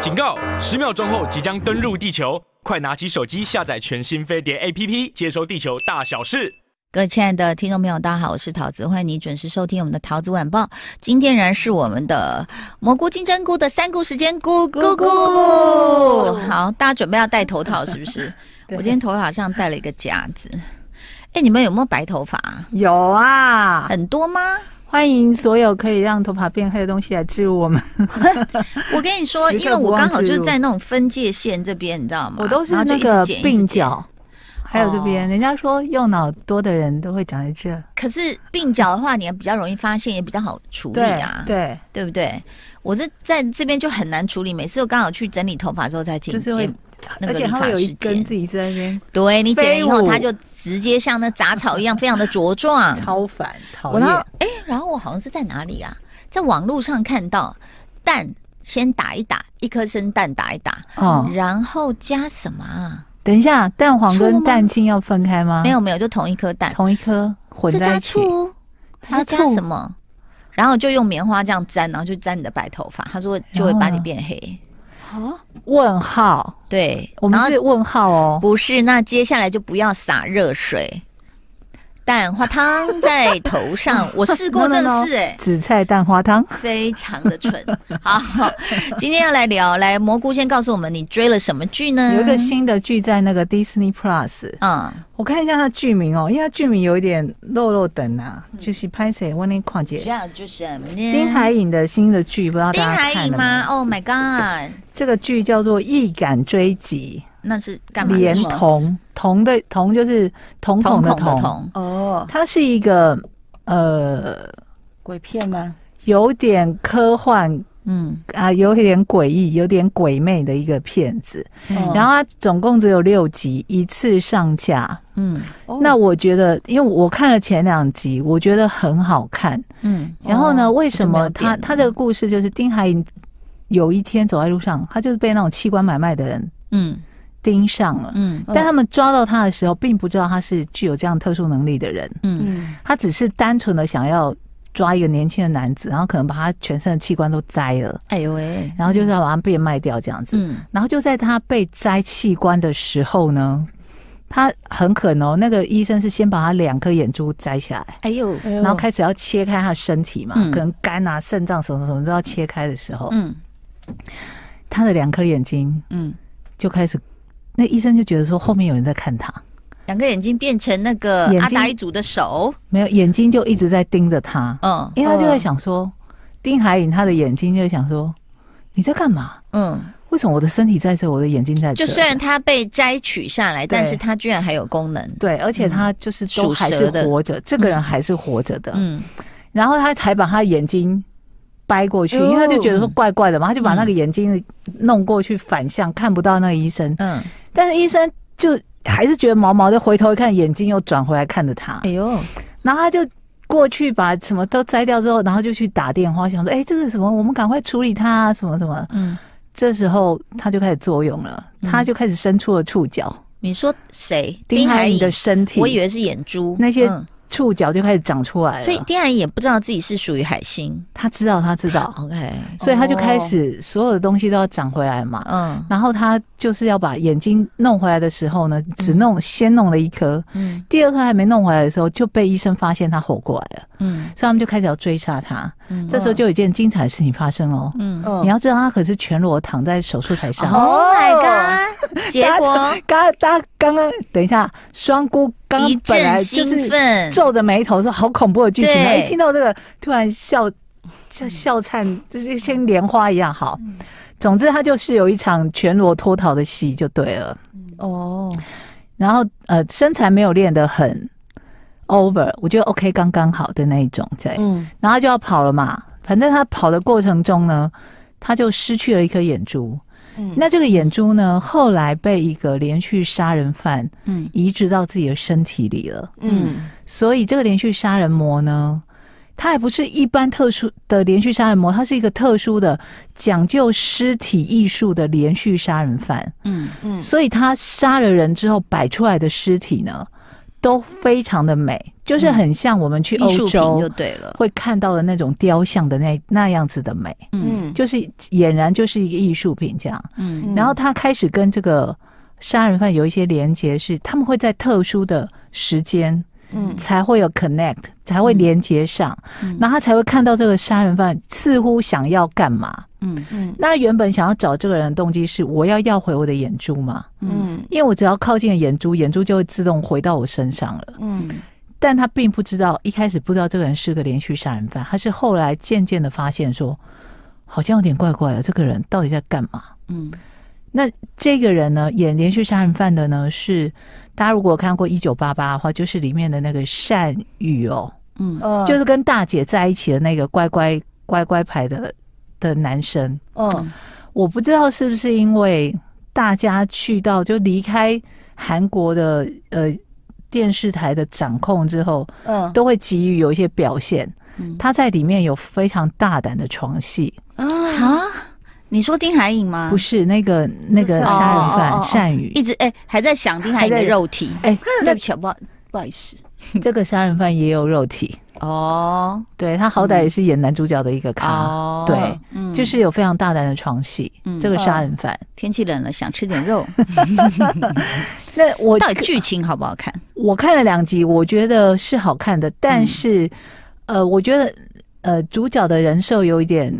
警告！十秒钟后即将登陆地球，快拿起手机下载全新飞碟 APP，接收地球大小事。各位亲爱的听众朋友，大家好，我是桃子，欢迎你准时收听我们的桃子晚报。今天然是我们的蘑菇金针菇的三姑时间，菇菇好，大家准备要戴头套是不是？我今天 头好像戴了一个夹子。哎，你们有没有白头发？有啊，很多吗？欢迎所有可以让头发变黑的东西来治我们。我跟你说，因为我刚好就是在那种分界线这边，你知道吗？我都是那个鬓角，还有这边。人家说用脑多的人都会长在这，可是鬓角的话，你也比较容易发现，也比较好处理啊，对对不对？我是在这边就很难处理，每次我刚好去整理头发之后才剪。而且他有一根自己在那边，对你剪了以后，他就直接像那杂草一样，非常的茁壮，超烦，讨厌。然后，哎，然后我好像是在哪里啊？在网络上看到，蛋先打一打，一颗生蛋打一打，然后加什么？啊？等一下，蛋黄跟蛋清要分开吗？没有没有，就同一颗蛋，同一颗混在一起。加醋，加什么？然后就用棉花这样粘，然后就粘你的白头发。他说就会把你变黑。啊，问号，对，我们是问号哦，不是，那接下来就不要洒热水。蛋花汤在头上，我试过正式哎，紫菜蛋花汤非常的蠢。好，今天要来聊，来蘑菇先告诉我们你追了什么剧呢？有一个新的剧在那个 Disney Plus，嗯，我看一下它的剧名哦，因为它剧名有一点漏漏等啊，就是拍谁？我 n y Oneie 情节，就是丁海颖的新的剧，不知道大家看了吗？Oh my god，这个剧叫做《易感追击》。那是干嘛？连瞳瞳的同，就是瞳孔的瞳哦，它是一个呃鬼片吗？有点科幻，嗯啊，有点诡异，有点鬼魅的一个片子。然后它总共只有六集，一次上架。嗯，那我觉得，因为我看了前两集，我觉得很好看。嗯，然后呢，为什么他他这个故事就是丁海隐有一天走在路上，他就是被那种器官买卖的人，嗯。盯上了，嗯，但他们抓到他的时候，并不知道他是具有这样特殊能力的人，嗯，他只是单纯的想要抓一个年轻的男子，然后可能把他全身的器官都摘了，哎呦喂，然后就是要把他变卖掉这样子，嗯，然后就在他被摘器官的时候呢，他很可能那个医生是先把他两颗眼珠摘下来，哎呦，然后开始要切开他的身体嘛，可能肝啊、肾脏什么什么都要切开的时候，嗯，他的两颗眼睛，嗯，就开始。那医生就觉得说后面有人在看他，两个眼睛变成那个阿一族的手，没有眼睛就一直在盯着他。嗯，因为他就在想说丁海颖他的眼睛就想说你在干嘛？嗯，为什么我的身体在这，我的眼睛在这？就虽然他被摘取下来，但是他居然还有功能。对，而且他就是都还是活着，这个人还是活着的。嗯，然后他才把他眼睛掰过去，因为他就觉得说怪怪的嘛，他就把那个眼睛弄过去反向看不到那个医生。嗯。但是医生就还是觉得毛毛，就回头一看，眼睛又转回来看着他。哎呦，然后他就过去把什么都摘掉之后，然后就去打电话，想说，哎，这个什么，我们赶快处理它，什么什么，嗯，这时候他就开始作用了，他就开始伸出了触角。你说谁？丁海你的身体，我以为是眼珠那些。触角就开始长出来了，所以丁然也不知道自己是属于海星，他知道，他知道，OK，所以他就开始所有的东西都要长回来嘛，嗯，然后他就是要把眼睛弄回来的时候呢，只弄先弄了一颗，嗯，第二颗还没弄回来的时候就被医生发现他活过来了，嗯，所以他们就开始要追杀他，嗯，这时候就有一件精彩的事情发生哦，嗯，你要知道他可是全裸躺在手术台上，哦，my God，结果刚刚刚刚等一下双姑刚刚本来就是皱着眉头说好恐怖的剧情，一听到这个突然笑，像笑灿就是像莲花一样好。总之他就是有一场全裸脱逃的戏就对了哦。然后呃身材没有练得很 over，我觉得 OK 刚刚好的那一种在。然后就要跑了嘛，反正他跑的过程中呢，他就失去了一颗眼珠。那这个眼珠呢？后来被一个连续杀人犯，嗯，移植到自己的身体里了。嗯，所以这个连续杀人魔呢，他也不是一般特殊的连续杀人魔，他是一个特殊的讲究尸体艺术的连续杀人犯。嗯嗯，所以他杀了人之后摆出来的尸体呢？都非常的美，就是很像我们去欧洲就对了，会看到的那种雕像的那那样子的美，嗯，就是俨然就是一个艺术品这样，嗯，然后他开始跟这个杀人犯有一些连接，是他们会在特殊的时间。才会有 connect，才会连接上，然后他才会看到这个杀人犯似乎想要干嘛？嗯嗯，那原本想要找这个人的动机是我要要回我的眼珠嘛？嗯，因为我只要靠近眼珠，眼珠就会自动回到我身上了。嗯，但他并不知道，一开始不知道这个人是个连续杀人犯，他是后来渐渐的发现说，好像有点怪怪的，这个人到底在干嘛？嗯。那这个人呢，演连续杀人犯的呢是，大家如果看过《一九八八》的话，就是里面的那个善宇哦，嗯，就是跟大姐在一起的那个乖乖乖乖牌的的男生。嗯，我不知道是不是因为大家去到就离开韩国的呃电视台的掌控之后，嗯，都会急于有一些表现。嗯，他在里面有非常大胆的床戏。啊。你说丁海颖吗？不是那个那个杀人犯善宇，一直哎还在想丁海颖的肉体。哎，对不起，不好，不好意思，这个杀人犯也有肉体 哦。对他好歹也是演男主角的一个咖，对，就是有非常大胆的床戏。这个杀人犯天气冷了，想吃点肉。那我到底剧情好不好看？我看了两集，我觉得是好看的，但是呃，我觉得呃，主角的人设有一点。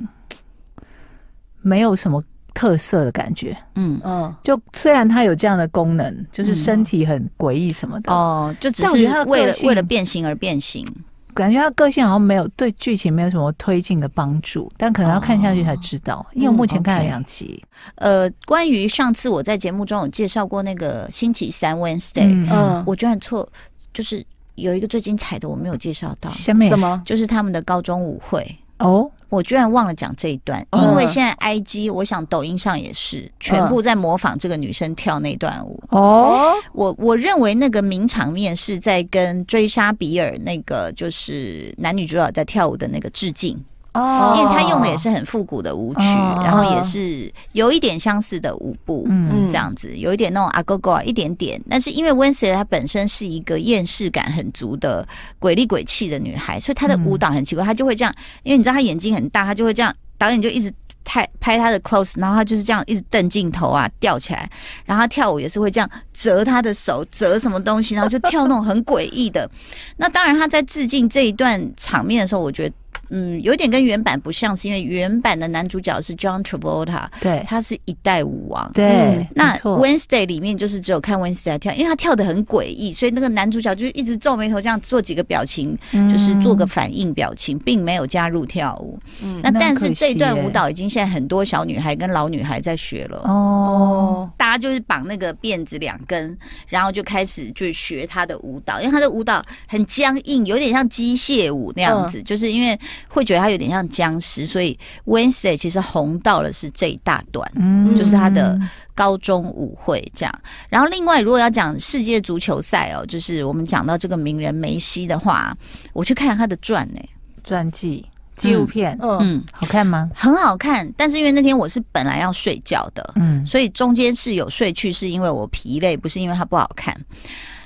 没有什么特色的感觉，嗯嗯，就虽然它有这样的功能，就是身体很诡异什么的，哦，就只是为了为了变形而变形。感觉它个性好像没有对剧情没有什么推进的帮助，但可能要看下去才知道。因为我目前看了两集。呃，关于上次我在节目中有介绍过那个星期三 Wednesday，嗯，我觉得错，就是有一个最精彩的我没有介绍到，什么？就是他们的高中舞会哦。我居然忘了讲这一段，因为现在 I G，我想抖音上也是全部在模仿这个女生跳那段舞。哦，我我认为那个名场面是在跟追杀比尔那个就是男女主角在跳舞的那个致敬。哦，因为他用的也是很复古的舞曲，然后也是有一点相似的舞步，嗯，这样子有一点那种阿哥啊，一点点。但是因为 w 斯 n s 她本身是一个厌世感很足的鬼里鬼气的女孩，所以她的舞蹈很奇怪，她就会这样。因为你知道她眼睛很大，她就会这样。导演就一直拍拍她的 close，然后她就是这样一直瞪镜头啊，吊起来。然后她跳舞也是会这样折她的手，折什么东西，然后就跳那种很诡异的。那当然她在致敬这一段场面的时候，我觉得。嗯，有点跟原版不像是，因为原版的男主角是 John Travolta，对，他是一代舞王。对，那 Wednesday 里面就是只有看 Wednesday 跳，因为他跳的很诡异，所以那个男主角就是一直皱眉头这样做几个表情，就是做个反应表情，并没有加入跳舞。嗯，那但是这段舞蹈已经现在很多小女孩跟老女孩在学了哦，大家就是绑那个辫子两根，然后就开始就学他的舞蹈，因为他的舞蹈很僵硬，有点像机械舞那样子，就是因为。会觉得它有点像僵尸，所以 Wednesday 其实红到了是这一大段，嗯，就是他的高中舞会这样。然后另外，如果要讲世界足球赛哦，就是我们讲到这个名人梅西的话，我去看了他的传呢，传记纪录片，嗯，好看吗？很好看，但是因为那天我是本来要睡觉的，嗯，所以中间是有睡去，是因为我疲累，不是因为它不好看。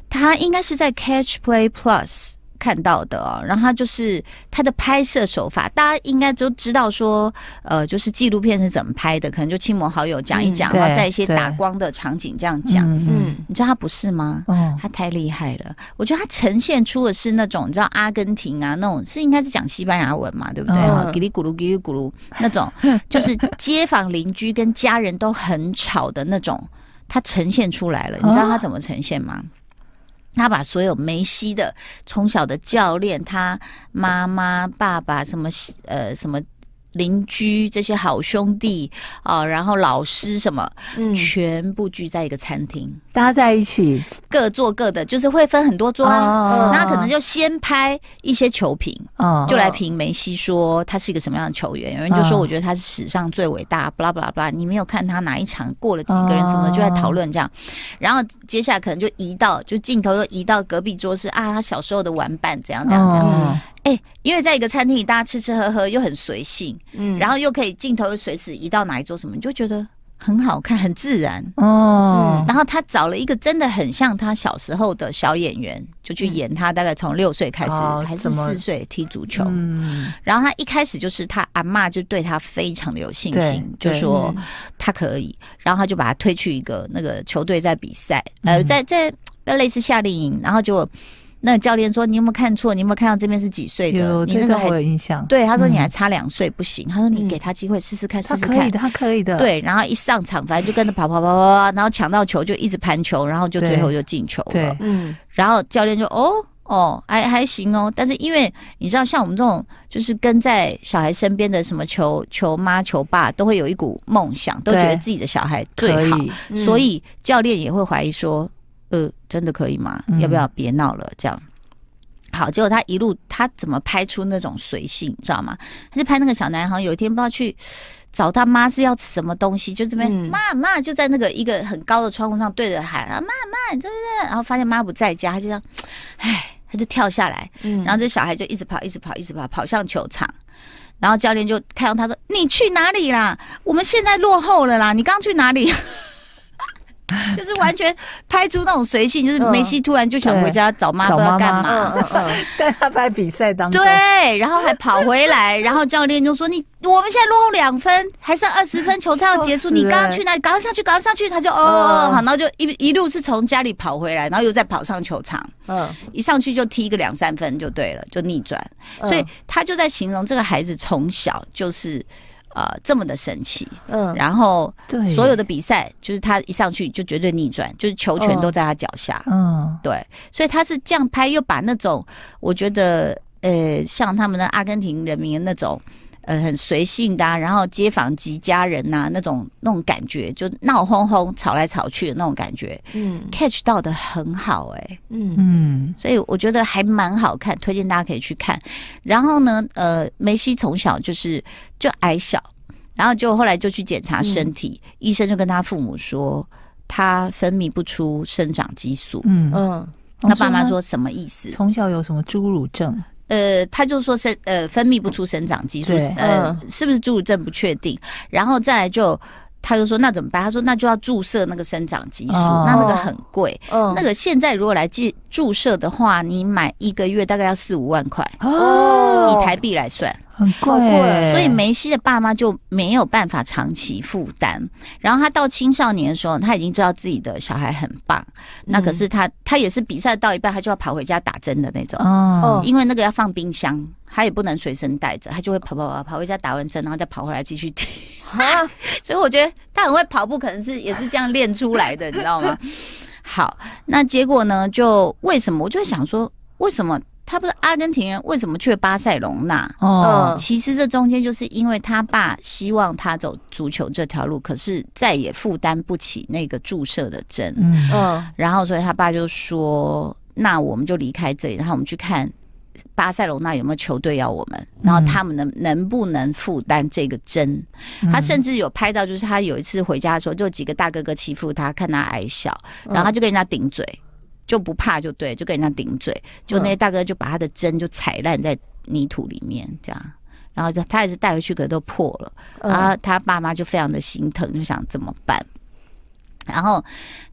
他应该是在 Catch Play Plus。看到的，然后他就是他的拍摄手法，大家应该都知道说，呃，就是纪录片是怎么拍的，可能就亲朋好友讲一讲，然后在一些打光的场景这样讲。嗯，你知道他不是吗？嗯，他太厉害了。我觉得他呈现出的是那种，你知道阿根廷啊，那种是应该是讲西班牙文嘛，对不对？叽里咕噜，叽里咕噜，那种就是街坊邻居跟家人都很吵的那种，他呈现出来了。你知道他怎么呈现吗？他把所有梅西的从小的教练、他妈妈、爸爸什么呃什么。邻居这些好兄弟啊，然后老师什么，嗯，全部聚在一个餐厅，大家在一起，各做各的，就是会分很多桌啊。那可能就先拍一些球评哦、就来评梅西说他是一个什么样的球员。有人就说我觉得他是史上最伟大，巴拉巴拉巴拉，你没有看他哪一场过了几个人什么，就在讨论这样。然后接下来可能就移到，就镜头又移到隔壁桌是啊，他小时候的玩伴，怎样怎样怎样。哎，因为在一个餐厅里，大家吃吃喝喝又很随性，嗯，然后又可以镜头又随时移到哪一桌什么，你就觉得很好看，很自然哦。然后他找了一个真的很像他小时候的小演员，就去演他。大概从六岁开始还是四岁踢足球，嗯，然后他一开始就是他阿妈就对他非常的有信心，就说他可以，然后他就把他推去一个那个球队在比赛，呃，在在类似夏令营，然后就。那教练说：“你有没有看错？你有没有看到这边是几岁的？你那个我有印象。对，他说你还差两岁，不行。他说你给他机会，试试看，试试看。他可以的，他可以的。对，然后一上场，反正就跟着跑跑跑跑跑，然后抢到球就一直盘球，然后就最后就进球了。对，嗯。然后教练就哦哦，还还行哦。但是因为你知道，像我们这种就是跟在小孩身边的什么球球妈球爸，都会有一股梦想，都觉得自己的小孩最好，所以教练也会怀疑说，呃。”真的可以吗？要不要别闹了？这样好，结果他一路他怎么拍出那种随性，你知道吗？他就拍那个小男孩，有一天不知道去找他妈是要吃什么东西，就这边妈妈就在那个一个很高的窗户上对着喊啊妈妈，是不是？然后发现妈不在家，他就这样，哎，他就跳下来，然后这小孩就一直跑，一直跑，一直跑，跑向球场，然后教练就看到他说：“你去哪里啦？我们现在落后了啦，你刚去哪里？” 就是完全拍出那种随性，就是梅西突然就想回家找妈不知道干嘛？但他拍比赛当中，对，然后还跑回来，然后教练就说：“你我们现在落后两分，还剩二十分，球赛要结束，你刚刚去哪？赶快上去，赶快上去！”他就哦，好，然后就一一路是从家里跑回来，然后又再跑上球场，嗯，一上去就踢个两三分就对了，就逆转。所以他就在形容这个孩子从小就是。呃，这么的神奇，嗯，然后所有的比赛就是他一上去就绝对逆转，就是球权都在他脚下，嗯，对，所以他是这样拍，又把那种我觉得呃，像他们的阿根廷人民那种。呃，很随性的啊，然后街坊及家人呐，那种那种感觉，就闹哄哄、吵来吵去的那种感觉，嗯，catch 到的很好哎，嗯嗯，所以我觉得还蛮好看，推荐大家可以去看。然后呢，呃，梅西从小就是就矮小，然后就后来就去检查身体，医生就跟他父母说，他分泌不出生长激素，嗯嗯，他爸妈说什么意思？从小有什么侏儒症？呃，他就说生呃分泌不出生长激素，呃，是不是侏儒症不确定？然后再来就，他就说那怎么办？他说那就要注射那个生长激素，那那个很贵，那个现在如果来注注射的话，你买一个月大概要四五万块，哦，以台币来算。很贵，所以梅西的爸妈就没有办法长期负担。然后他到青少年的时候，他已经知道自己的小孩很棒。那可是他，他也是比赛到一半，他就要跑回家打针的那种。哦，因为那个要放冰箱，他也不能随身带着，他就会跑跑跑跑回家打完针，然后再跑回来继续踢。所以我觉得他很会跑步，可能是也是这样练出来的，你知道吗？好，那结果呢？就为什么？我就想说，为什么？他不是阿根廷人，为什么去巴塞隆纳？哦，其实这中间就是因为他爸希望他走足球这条路，可是再也负担不起那个注射的针。嗯，然后所以他爸就说：“那我们就离开这里，然后我们去看巴塞隆纳有没有球队要我们，然后他们能能不能负担这个针？”他甚至有拍到，就是他有一次回家的时候，就几个大哥哥欺负他，看他矮小，然后他就跟人家顶嘴。就不怕就对，就跟人家顶嘴，就那些大哥就把他的针就踩烂在泥土里面，这样，然后他他也是带回去，可能都破了，然后他爸妈就非常的心疼，就想怎么办，然后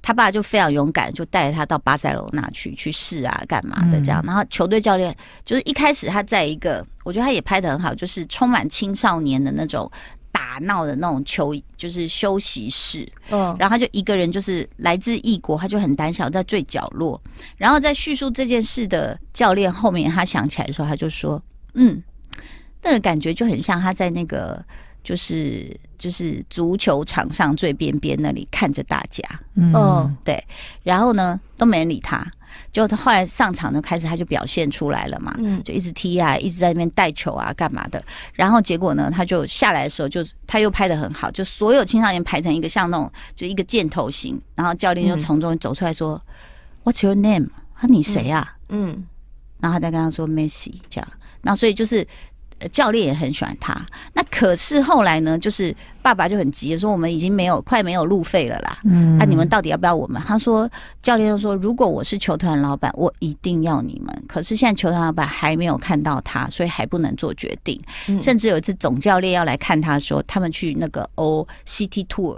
他爸就非常勇敢，就带着他到巴塞罗那去去试啊干嘛的这样，然后球队教练就是一开始他在一个，我觉得他也拍的很好，就是充满青少年的那种。打闹的那种球，就是休息室。嗯，然后他就一个人，就是来自异国，他就很胆小，在最角落。然后在叙述这件事的教练后面，他想起来的时候，他就说：“嗯，那个感觉就很像他在那个，就是就是足球场上最边边那里看着大家。”嗯，对。然后呢，都没人理他。就他后来上场就开始他就表现出来了嘛，嗯，就一直踢啊，一直在那边带球啊，干嘛的。然后结果呢，他就下来的时候就他又拍的很好，就所有青少年排成一个像那种就一个箭头形，然后教练就从中走出来说，What's your name？啊，你谁啊？嗯，然后他再跟他说 Messi 这样，那所以就是。教练也很喜欢他，那可是后来呢，就是爸爸就很急说：“我们已经没有，快没有路费了啦。”嗯，那你们到底要不要我们？他说：“教练又说，如果我是球团老板，我一定要你们。可是现在球团老板还没有看到他，所以还不能做决定。甚至有一次总教练要来看他，说他们去那个 OCT Tour，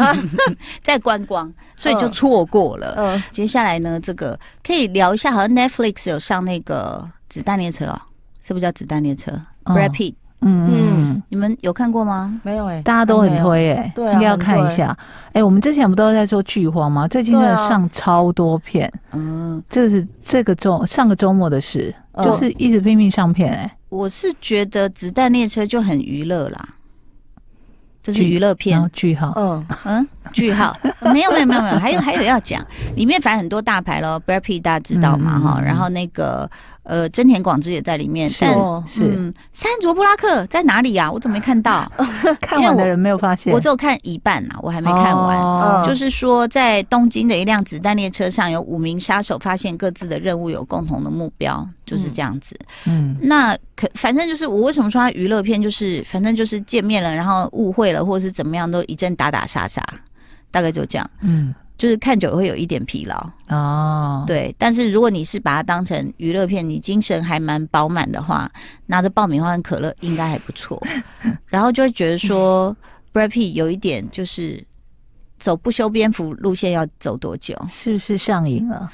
在观光，所以就错过了。接下来呢，这个可以聊一下，好像 Netflix 有上那个子弹列车哦。”是不是叫《子弹列车》？Brad Pitt，嗯嗯，你们有看过吗？没有哎，大家都很推哎，对、应该要看一下哎。我们之前不都在说剧荒吗？最近真的上超多片，嗯，这是这个周上个周末的事，就是一直拼命上片哎。我是觉得《子弹列车》就很娱乐啦，这是娱乐片。句号，嗯嗯，句号，没有没有没有没有，还有还有要讲，里面反正很多大牌喽，Brad p i 大家知道嘛哈，然后那个。呃，真田广之也在里面，是是。山卓布拉克在哪里啊？我怎么没看到？看完的人没有发现。我只有看一半呐，我还没看完。就是说，在东京的一辆子弹列车上有五名杀手，发现各自的任务有共同的目标，就是这样子。嗯，那可反正就是我为什么说它娱乐片，就是反正就是见面了，然后误会了，或者是怎么样，都一阵打打杀杀，大概就这样。嗯。就是看久了会有一点疲劳哦，对。但是如果你是把它当成娱乐片，你精神还蛮饱满的话，拿着爆米花和可乐应该还不错。然后就会觉得说 b r a p t t 有一点就是走不修边幅路线，要走多久？是不是上瘾了？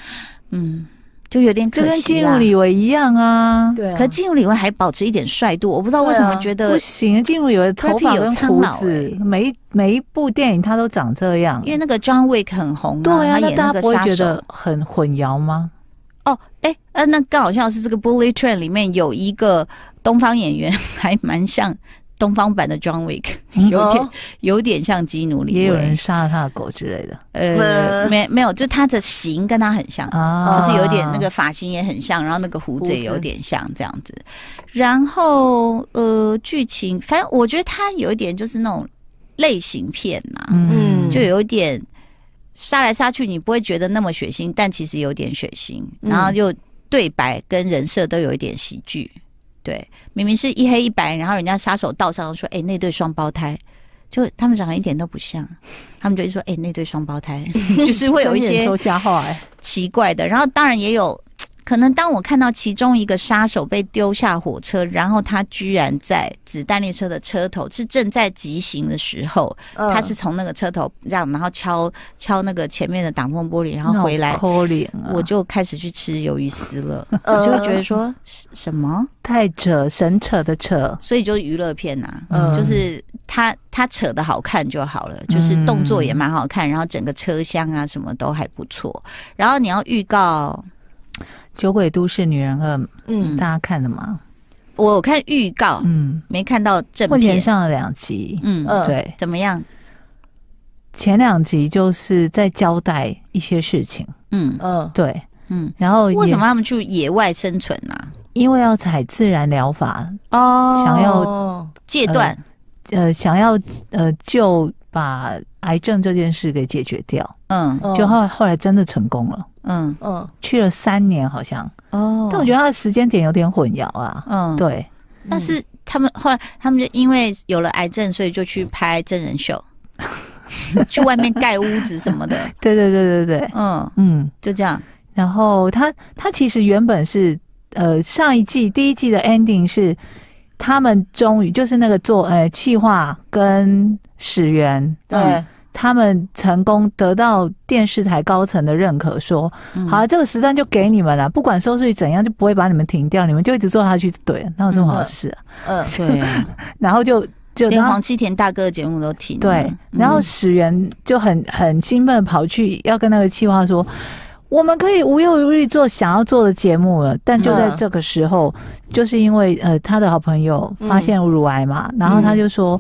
嗯。就有点，就跟金武烈伟一样啊。对。可金入烈维还保持一点帅度，我不知道为什么觉得不行。金入烈伟头发有苍老，每每一部电影他都长这样。因为那个 John Wick 很红，对呀，那大家不会觉得很混淆吗？哦，哎，呃，那更好像是这个《Bully Train》里面有一个东方演员，还蛮像。东方版的 John Wick 有点有点像基努里也有人杀他的狗之类的，呃，没没有，就他的形跟他很像，就是有点那个发型也很像，然后那个胡子也有点像这样子。然后呃，剧情反正我觉得他有一点就是那种类型片嘛，嗯，就有一点杀来杀去，你不会觉得那么血腥，但其实有点血腥。然后又对白跟人设都有一点喜剧。对，明明是一黑一白，然后人家杀手道上说：“哎，那对双胞胎，就他们长得一点都不像，他们就一说，哎，那对双胞胎 就是会有一些奇怪的。然后当然也有。”可能当我看到其中一个杀手被丢下火车，然后他居然在子弹列车的车头是正在急行的时候，他是从那个车头让，然后敲敲那个前面的挡风玻璃，然后回来，我就开始去吃鱿鱼丝了。我就觉得说什么太扯神扯的扯，所以就娱乐片呐，就是他他扯的好看就好了，就是动作也蛮好看，然后整个车厢啊什么都还不错，然后你要预告。《酒鬼都市女人二》，嗯，大家看了吗？我看预告，嗯，没看到正片。目前上了两集，嗯，对，怎么样？前两集就是在交代一些事情，嗯嗯，对，嗯，然后为什么他们去野外生存啊？因为要采自然疗法哦，想要戒断，呃，想要呃救。把癌症这件事给解决掉，嗯，就后后来真的成功了，嗯嗯，去了三年好像，哦，但我觉得他的时间点有点混淆啊，嗯，对，但是他们后来他们就因为有了癌症，所以就去拍真人秀，去外面盖屋子什么的，对对对对对，嗯嗯，就这样，然后他他其实原本是呃上一季第一季的 ending 是。他们终于就是那个做呃气化跟史源，对，他们成功得到电视台高层的认可，说好这个时段就给你们了，不管收视率怎样，就不会把你们停掉，你们就一直做下去对，哪有这么好事啊？嗯，对。然后就就连黄西田大哥的节目都停。对，然后史源就很很兴奋跑去要跟那个气化说。我们可以无忧无虑做想要做的节目了，但就在这个时候，就是因为呃他的好朋友发现乳癌嘛，然后他就说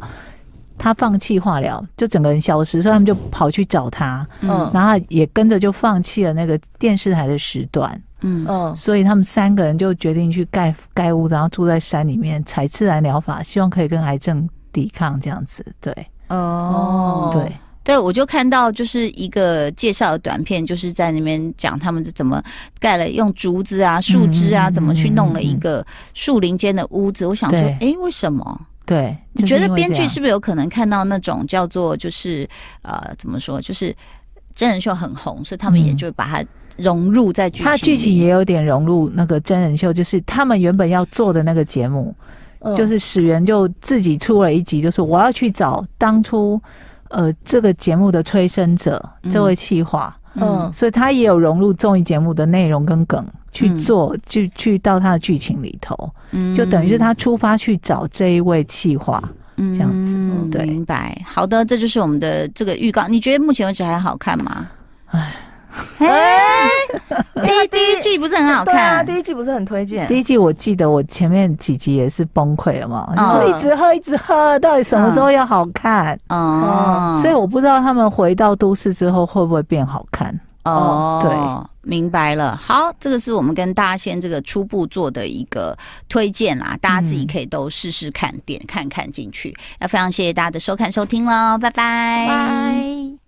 他放弃化疗，就整个人消失，所以他们就跑去找他，嗯，然后也跟着就放弃了那个电视台的时段，嗯嗯，所以他们三个人就决定去盖盖屋，然后住在山里面采自然疗法，希望可以跟癌症抵抗这样子，对，哦，对。对，我就看到就是一个介绍的短片，就是在那边讲他们怎么盖了用竹子啊、树枝啊，怎么去弄了一个树林间的屋子。我想说，哎，为什么？对，你觉得编剧是不是有可能看到那种叫做就是呃，怎么说，就是真人秀很红，所以他们也就把它融入在剧情。他剧情也有点融入那个真人秀，就是他们原本要做的那个节目，就是始源就自己出了一集，就是我要去找当初。呃，这个节目的催生者这位气化，嗯，所以他也有融入综艺节目的内容跟梗去做，就去到他的剧情里头，嗯，就等于是他出发去找这一位气化，这样子，对。明白，好的，这就是我们的这个预告。你觉得目前为止还好看吗？第一第一季不是很好看，第一季不是很推荐。第一季我记得我前面几集也是崩溃了嘛，一直喝一直喝，到底什么时候要好看哦，所以我不知道他们回到都市之后会不会变好看哦。对，明白了。好，这个是我们跟大家先这个初步做的一个推荐啦，大家自己可以都试试看，点看看进去。要非常谢谢大家的收看收听喽，拜拜。